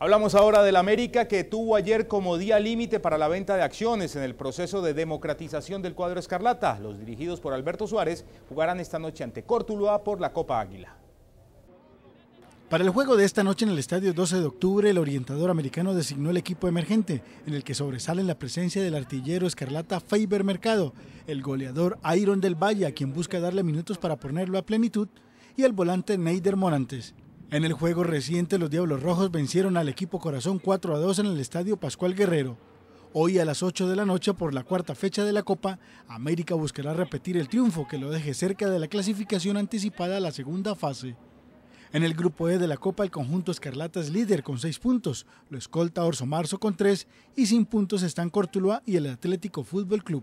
Hablamos ahora del América que tuvo ayer como día límite para la venta de acciones en el proceso de democratización del cuadro Escarlata. Los dirigidos por Alberto Suárez jugarán esta noche ante Córtuloa por la Copa Águila. Para el juego de esta noche en el estadio 12 de octubre, el orientador americano designó el equipo emergente, en el que sobresalen la presencia del artillero escarlata Faber Mercado, el goleador Iron del Valle, a quien busca darle minutos para ponerlo a plenitud, y el volante Neider Morantes. En el juego reciente, los Diablos Rojos vencieron al equipo Corazón 4 a 2 en el Estadio Pascual Guerrero. Hoy a las 8 de la noche por la cuarta fecha de la Copa, América buscará repetir el triunfo que lo deje cerca de la clasificación anticipada a la segunda fase. En el grupo E de la Copa, el conjunto Escarlata es líder con 6 puntos, lo escolta Orso Marzo con 3 y sin puntos están Cortuluá y el Atlético Fútbol Club.